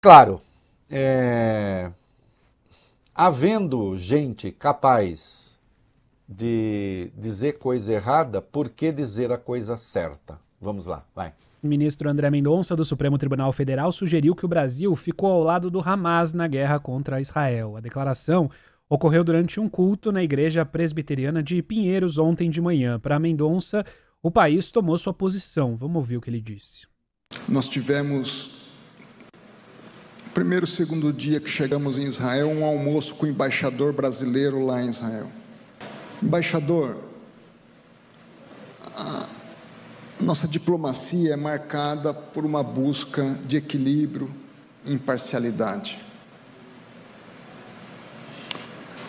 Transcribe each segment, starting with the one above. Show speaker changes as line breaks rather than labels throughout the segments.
Claro, é, havendo gente capaz de dizer coisa errada, por que dizer a coisa certa? Vamos lá,
vai. O ministro André Mendonça, do Supremo Tribunal Federal, sugeriu que o Brasil ficou ao lado do Hamas na guerra contra Israel. A declaração ocorreu durante um culto na Igreja Presbiteriana de Pinheiros ontem de manhã. Para Mendonça, o país tomou sua posição. Vamos ouvir o que ele disse. Nós tivemos primeiro, segundo dia que chegamos em Israel, um almoço com o embaixador brasileiro lá em Israel. Embaixador, a nossa diplomacia é marcada por uma busca de equilíbrio e imparcialidade.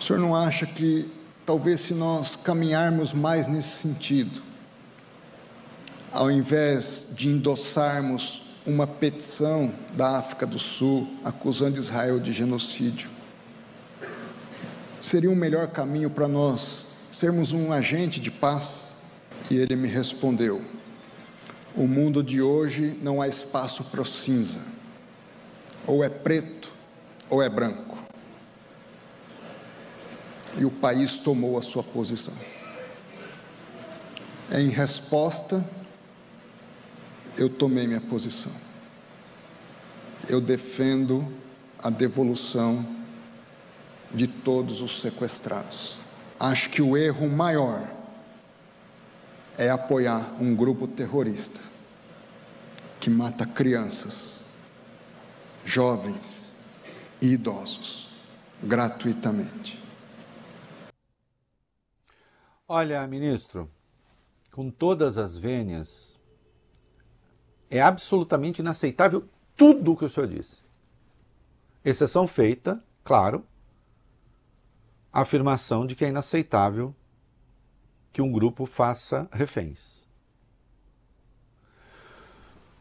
O senhor não acha que talvez se nós caminharmos mais nesse sentido, ao invés de endossarmos uma petição da África do Sul acusando Israel de genocídio. Seria um melhor caminho para nós sermos um agente de paz? E ele me respondeu: O mundo de hoje não há espaço para o cinza. Ou é preto ou é branco. E o país tomou a sua posição. Em resposta, eu tomei minha posição. Eu defendo a devolução de todos os sequestrados. Acho que o erro maior é apoiar um grupo terrorista que mata crianças, jovens e idosos gratuitamente.
Olha, ministro, com todas as vênias é absolutamente inaceitável tudo o que o senhor disse. Exceção feita, claro, a afirmação de que é inaceitável que um grupo faça reféns.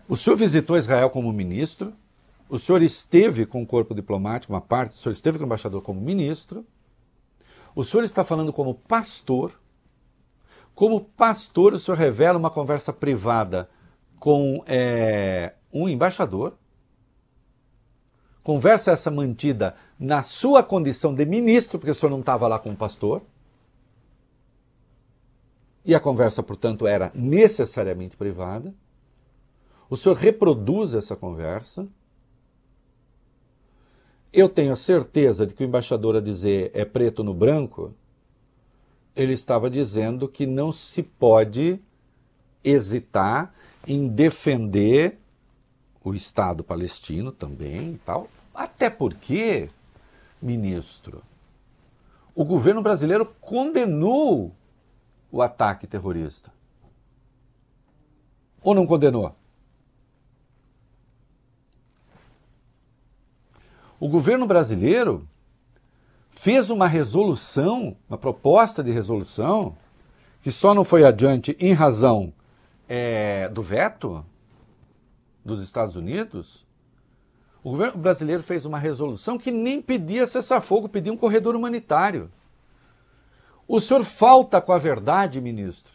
O senhor visitou Israel como ministro, o senhor esteve com o corpo diplomático, uma parte, o senhor esteve com o embaixador como ministro, o senhor está falando como pastor. Como pastor, o senhor revela uma conversa privada com é, um embaixador, conversa essa mantida na sua condição de ministro, porque o senhor não estava lá com o pastor. E a conversa, portanto, era necessariamente privada. O senhor reproduz essa conversa. Eu tenho a certeza de que o embaixador a dizer é preto no branco, ele estava dizendo que não se pode hesitar em defender o Estado palestino também e tal. Até porque, ministro, o governo brasileiro condenou o ataque terrorista. Ou não condenou? O governo brasileiro fez uma resolução, uma proposta de resolução, que só não foi adiante em razão é, do veto dos Estados Unidos, o governo brasileiro fez uma resolução que nem pedia cessar-fogo, pedia um corredor humanitário. O senhor falta com a verdade, ministro.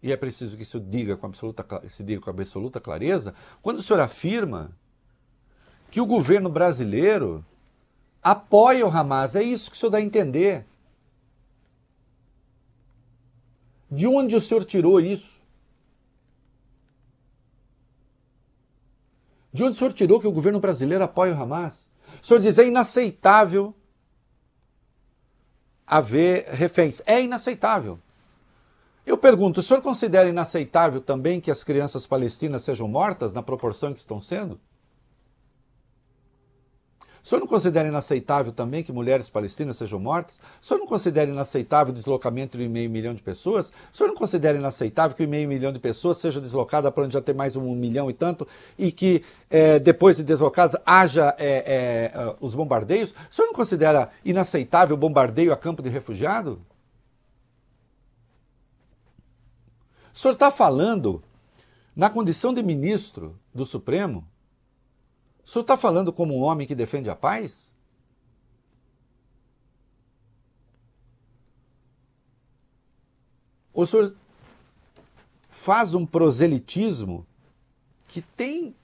E é preciso que isso diga com absoluta, se diga com absoluta clareza, quando o senhor afirma que o governo brasileiro apoia o Hamas. É isso que o senhor dá a entender. De onde o senhor tirou isso? De onde o senhor tirou que o governo brasileiro apoia o Hamas? O senhor diz é inaceitável haver reféns. É inaceitável. Eu pergunto, o senhor considera inaceitável também que as crianças palestinas sejam mortas na proporção que estão sendo? O senhor não considera inaceitável também que mulheres palestinas sejam mortas? O senhor não considera inaceitável o deslocamento de meio milhão de pessoas? O senhor não considera inaceitável que meio milhão de pessoas seja deslocada para onde já tem mais um milhão e tanto e que é, depois de deslocadas haja é, é, é os bombardeios? O senhor não considera inaceitável o bombardeio a campo de refugiado? O senhor está falando na condição de ministro do Supremo o senhor está falando como um homem que defende a paz? Ou o senhor faz um proselitismo que tem.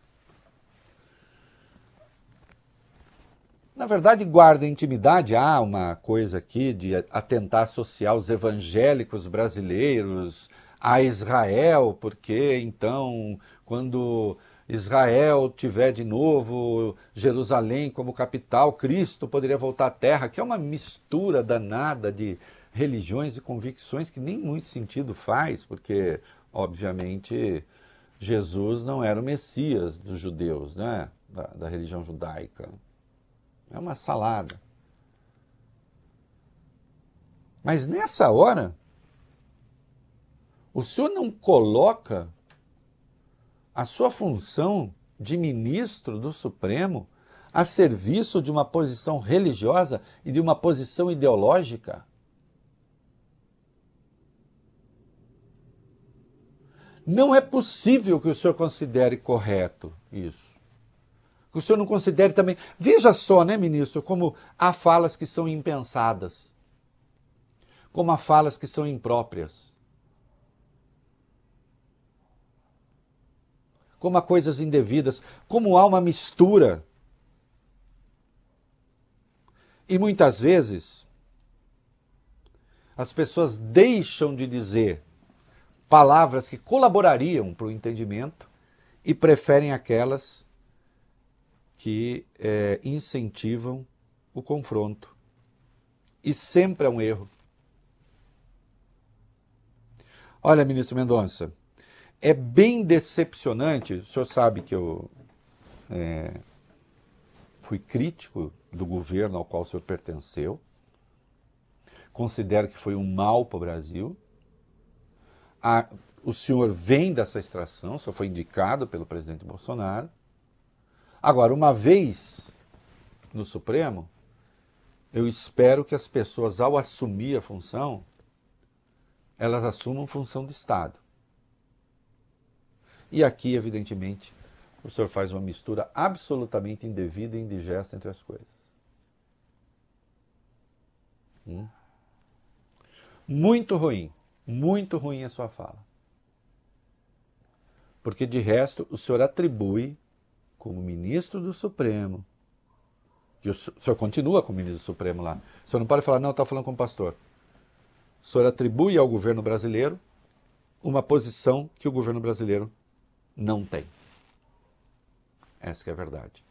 Na verdade, guarda intimidade. Há ah, uma coisa aqui de atentar associar os evangélicos brasileiros a Israel, porque então, quando Israel tiver de novo Jerusalém como capital, Cristo poderia voltar à terra, que é uma mistura danada de religiões e convicções que nem muito sentido faz, porque, obviamente, Jesus não era o Messias dos judeus, né? da, da religião judaica. É uma salada. Mas nessa hora, o senhor não coloca a sua função de ministro do Supremo a serviço de uma posição religiosa e de uma posição ideológica? Não é possível que o senhor considere correto isso. Que o senhor não considere também. Veja só, né, ministro, como há falas que são impensadas, como há falas que são impróprias. como há coisas indevidas, como há uma mistura. E muitas vezes as pessoas deixam de dizer palavras que colaborariam para o entendimento e preferem aquelas que é, incentivam o confronto. E sempre é um erro. Olha, ministro Mendonça, é bem decepcionante. O senhor sabe que eu é, fui crítico do governo ao qual o senhor pertenceu. Considero que foi um mal para o Brasil. A, o senhor vem dessa extração, o senhor foi indicado pelo presidente Bolsonaro. Agora, uma vez no Supremo, eu espero que as pessoas, ao assumir a função, elas assumam função de Estado. E aqui, evidentemente, o senhor faz uma mistura absolutamente indevida e indigesta entre as coisas. Hum? Muito ruim, muito ruim a sua fala. Porque de resto, o senhor atribui, como ministro do Supremo, que o senhor continua como ministro do Supremo lá, o senhor não pode falar, não, está falando com o pastor. O senhor atribui ao governo brasileiro uma posição que o governo brasileiro não tem. Essa é a verdade.